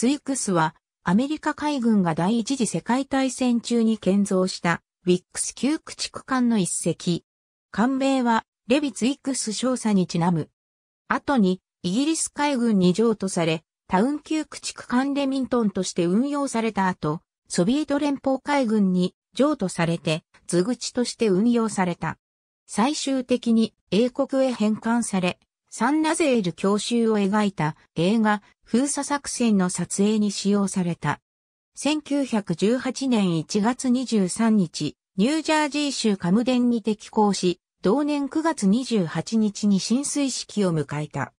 ツイクスは、アメリカ海軍が第一次世界大戦中に建造したウィックス旧駆逐艦の一隻。艦名はレビツイクス少佐にちなむ。後にイギリス海軍に譲渡され、タウン級駆逐艦レミントンとして運用された後、ソビエト連邦海軍に譲渡されて図口として運用された。最終的に英国へ返還され、サンナゼール教習を描いた映画封鎖作戦の撮影に使用された。1918年1月23日、ニュージャージー州カムデンに適行し、同年9月28日に浸水式を迎えた。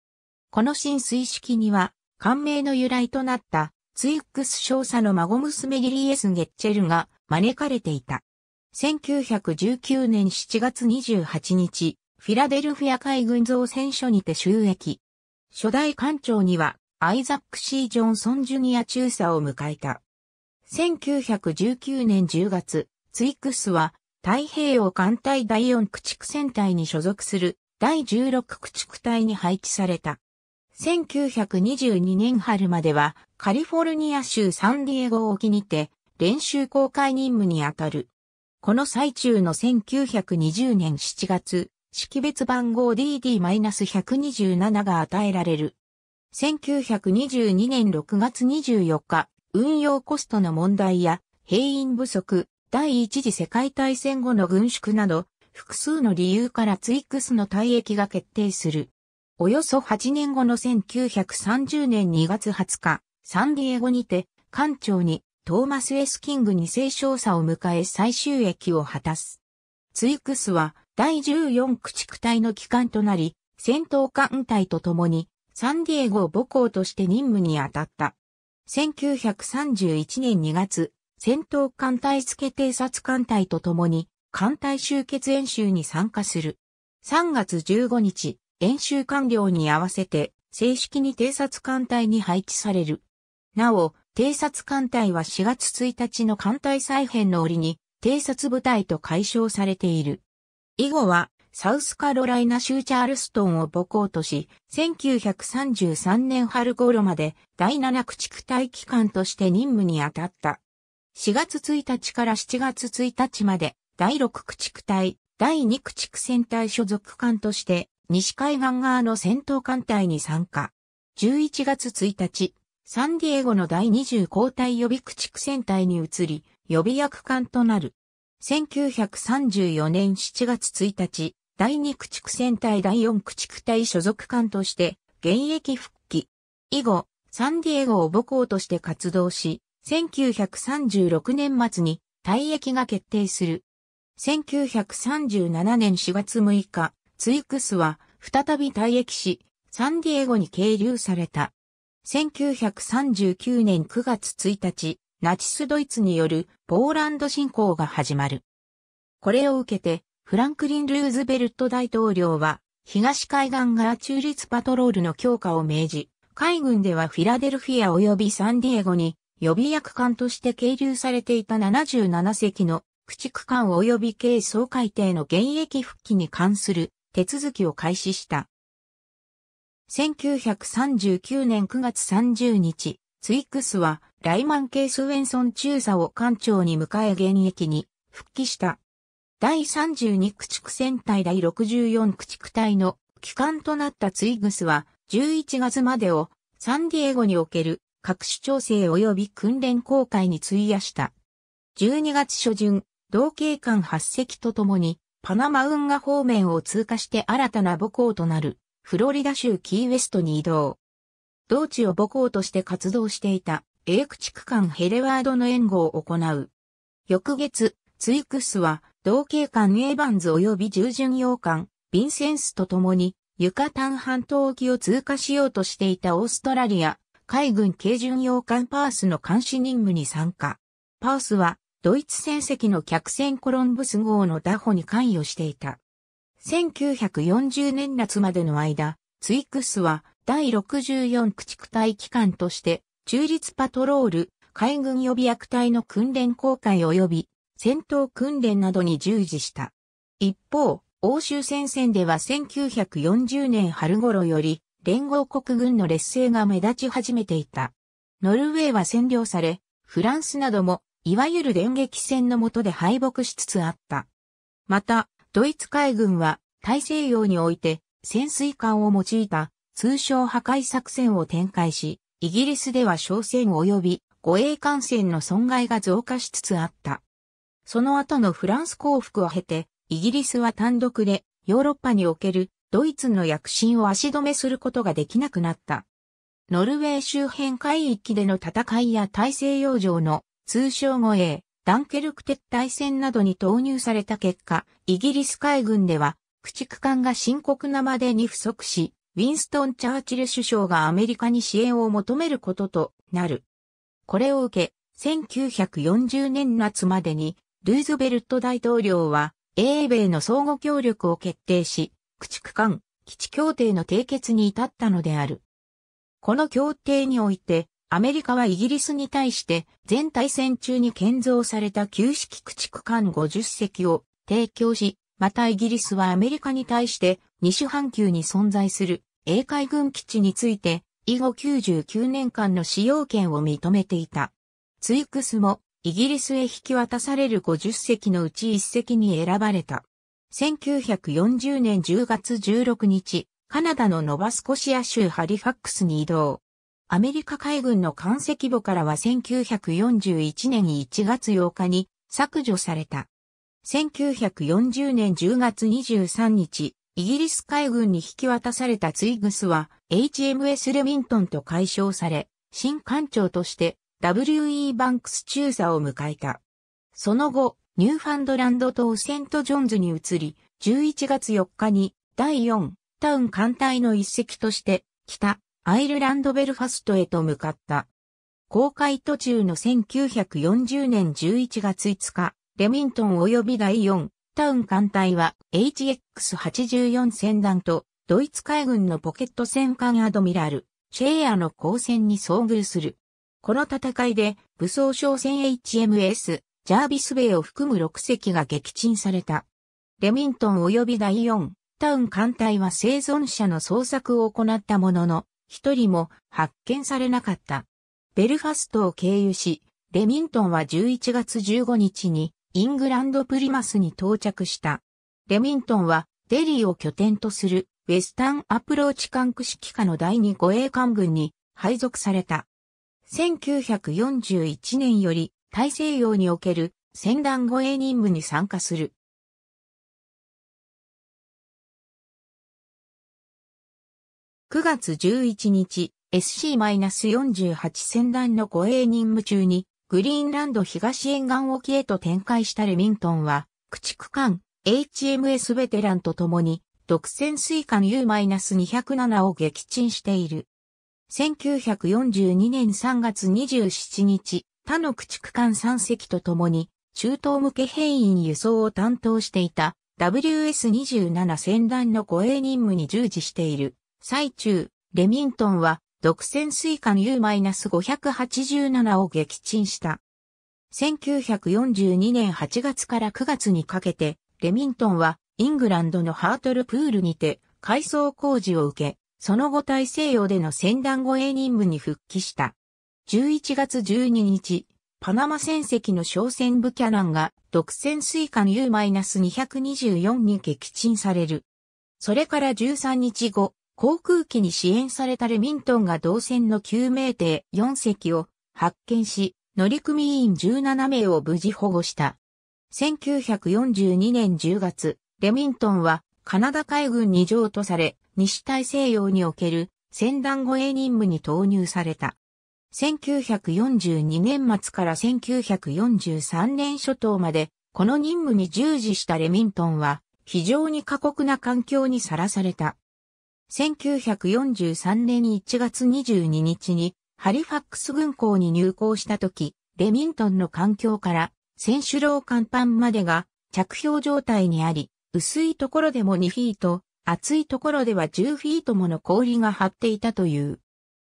この浸水式には、官名の由来となったツイックス少佐の孫娘リリエス・ゲッチェルが招かれていた。1919年7月28日、フィラデルフィア海軍造船所にて収益。初代艦長にはアイザック・シー・ジョンソン・ジュニア中佐を迎えた。1919年10月、ツイックスは太平洋艦隊第4駆逐戦隊に所属する第16駆逐隊に配置された。1922年春まではカリフォルニア州サンディエゴ沖にて練習公開任務にあたる。この最中の1920年7月、識別番号 DD-127 が与えられる。1922年6月24日、運用コストの問題や兵員不足、第一次世界大戦後の軍縮など、複数の理由からツイックスの退役が決定する。およそ8年後の1930年2月20日、サンディエゴにて、艦長にトーマス・エス・キングに正少佐を迎え最終役を果たす。ツイックスは第14駆逐隊の機関となり、戦闘艦隊と共にサンディエゴを母校として任務に当たった。1931年2月、戦闘艦隊付偵察艦隊と共に、艦隊集結演習に参加する。3月15日、演習完了に合わせて、正式に偵察艦隊に配置される。なお、偵察艦隊は4月1日の艦隊再編の折に、偵察部隊と解消されている。以後は、サウスカロライナ州チャールストンを母校とし、1933年春頃まで第7駆逐隊機関として任務に当たった。4月1日から7月1日まで第6駆逐隊、第2駆逐戦隊所属艦として西海岸側の戦闘艦隊に参加。11月1日、サンディエゴの第20交代予備駆逐戦隊に移り、予備役艦となる。1934年7月1日、第2駆逐戦隊第4駆逐隊所属艦として現役復帰。以後、サンディエゴを母校として活動し、1936年末に退役が決定する。1937年4月6日、ツイクスは再び退役し、サンディエゴに係留された。1939年9月1日、ナチスドイツによるポーランド侵攻が始まる。これを受けて、フランクリン・ルーズベルト大統領は、東海岸側中立パトロールの強化を命じ、海軍ではフィラデルフィア及びサンディエゴに予備役艦として係留されていた77隻の駆逐艦及び軽装海艇の現役復帰に関する手続きを開始した。1939年9月30日、ツイックスはライマン・ケース・ウェンソン中佐を艦長に迎え現役に復帰した。第32駆逐戦隊第64駆逐隊の機関となったツイグスは、11月までをサンディエゴにおける各種調整及び訓練公開に費やした。12月初旬、同警官8隻とともに、パナマ運河方面を通過して新たな母校となる、フロリダ州キーウェストに移動。同地を母校として活動していた、A 駆逐艦ヘレワードの援護を行う。翌月、ツイクスは、同系艦エヴバンズ及び従巡洋艦、ヴィンセンスと共に、ユカタン半島沖を通過しようとしていたオーストラリア、海軍軽巡洋艦パースの監視任務に参加。パースは、ドイツ戦績の客船コロンブス号の打歩に関与していた。1940年夏までの間、ツイックスは第64駆逐隊機関として、中立パトロール、海軍予備役隊の訓練公開及び戦闘訓練などに従事した。一方、欧州戦線では1940年春頃より、連合国軍の劣勢が目立ち始めていた。ノルウェーは占領され、フランスなども、いわゆる電撃戦の下で敗北しつつあった。また、ドイツ海軍は、大西洋において、潜水艦を用いた、通称破壊作戦を展開し、イギリスでは商船及び護衛艦船の損害が増加しつつあった。その後のフランス降伏を経て、イギリスは単独でヨーロッパにおけるドイツの躍進を足止めすることができなくなった。ノルウェー周辺海域での戦いや大西洋上の通称護衛、ダンケルク撤退戦などに投入された結果、イギリス海軍では駆逐艦が深刻なまでに不足し、ウィンストン・チャーチル首相がアメリカに支援を求めることとなる。これを受け、1940年夏までにルーズベルト大統領は、英米の相互協力を決定し、駆逐艦、基地協定の締結に至ったのである。この協定において、アメリカはイギリスに対して、全大戦中に建造された旧式駆逐艦50隻を提供し、またイギリスはアメリカに対して、西半球に存在する英海軍基地について、以後99年間の使用権を認めていた。ツイクスもイギリスへ引き渡される50隻のうち1隻に選ばれた。1940年10月16日、カナダのノバスコシア州ハリファックスに移動。アメリカ海軍の艦籍簿からは1941年1月8日に削除された。1940年10月23日、イギリス海軍に引き渡されたツイグスは HMS レミントンと解消され、新艦長として W.E. バンクス中佐を迎えた。その後、ニューファンドランド島セントジョンズに移り、11月4日に第4タウン艦隊の一隻として北アイルランドベルファストへと向かった。公開途中の1940年11月5日、レミントン及び第4タウン艦隊は HX84 船団とドイツ海軍のポケット戦艦アドミラル、シェイアの交戦に遭遇する。この戦いで武装商船 HMS ジャービスベイを含む6隻が撃沈された。レミントン及び第4タウン艦隊は生存者の捜索を行ったものの、一人も発見されなかった。ベルファストを経由し、レミントンは11月15日にイングランドプリマスに到着した。レミントンはデリーを拠点とするウェスタンアプローチ艦駆式下の第2護衛艦軍に配属された。1941年より大西洋における船団護衛任務に参加する。9月11日、SC-48 船団の護衛任務中に、グリーンランド東沿岸沖へと展開したレミントンは、駆逐艦 HMS ベテランと共に、独占水艦 U-207 を撃沈している。1942年3月27日、他の駆逐艦3隻と共に、中東向け兵員輸送を担当していた WS27 船団の護衛任務に従事している。最中、レミントンは独占水艦 U-587 を撃沈した。1942年8月から9月にかけて、レミントンはイングランドのハートルプールにて改装工事を受け、その後大西洋での戦団護衛任務に復帰した。11月12日、パナマ戦績の商船部キャナンが独占水艦 U-224 に撃沈される。それから13日後、航空機に支援されたレミントンが同船の救命艇4隻を発見し、乗組員17名を無事保護した。1942年10月、レミントンはカナダ海軍に譲渡され、西大西洋における船団護衛任務に投入された。1942年末から1943年初頭まで、この任務に従事したレミントンは、非常に過酷な環境にさらされた。1943年1月22日に、ハリファックス軍港に入港した時、レミントンの環境から、選手楼甲板までが着氷状態にあり、薄いところでも2フィート、厚いところでは10フィートもの氷が張っていたという。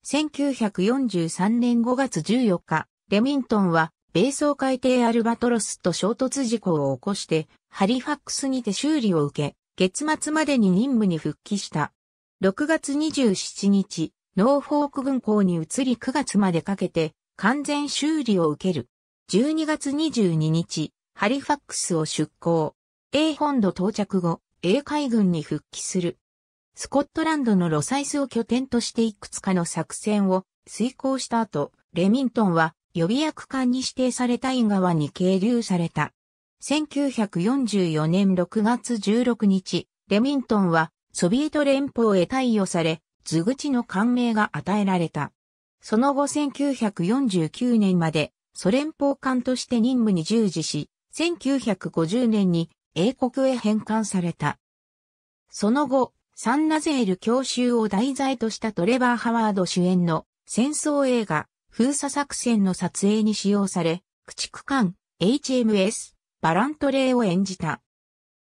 1943年5月14日、レミントンは、米総海底アルバトロスと衝突事故を起こして、ハリファックスにて修理を受け、月末までに任務に復帰した。6月27日、ノーフォーク軍港に移り9月までかけて、完全修理を受ける。12月22日、ハリファックスを出港。英本土到着後、英海軍に復帰する。スコットランドのロサイスを拠点としていくつかの作戦を遂行した後、レミントンは予備役艦に指定されたイン川に係留された。1944年6月16日、レミントンはソビエト連邦へ対応され、図口の官名が与えられた。その後1949年までソ連邦艦として任務に従事し、1950年に英国へ返還された。その後、サンナゼール教習を題材としたトレバー・ハワード主演の戦争映画、封鎖作戦の撮影に使用され、駆逐艦、HMS、バラントレーを演じた。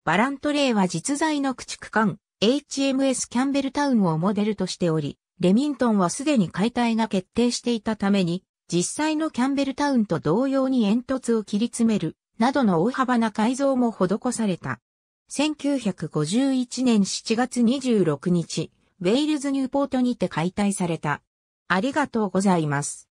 バラントレーは実在の駆逐艦、HMS キャンベルタウンをモデルとしており、レミントンはすでに解体が決定していたために、実際のキャンベルタウンと同様に煙突を切り詰めるなどの大幅な改造も施された。1951年7月26日、ウェールズニューポートにて解体された。ありがとうございます。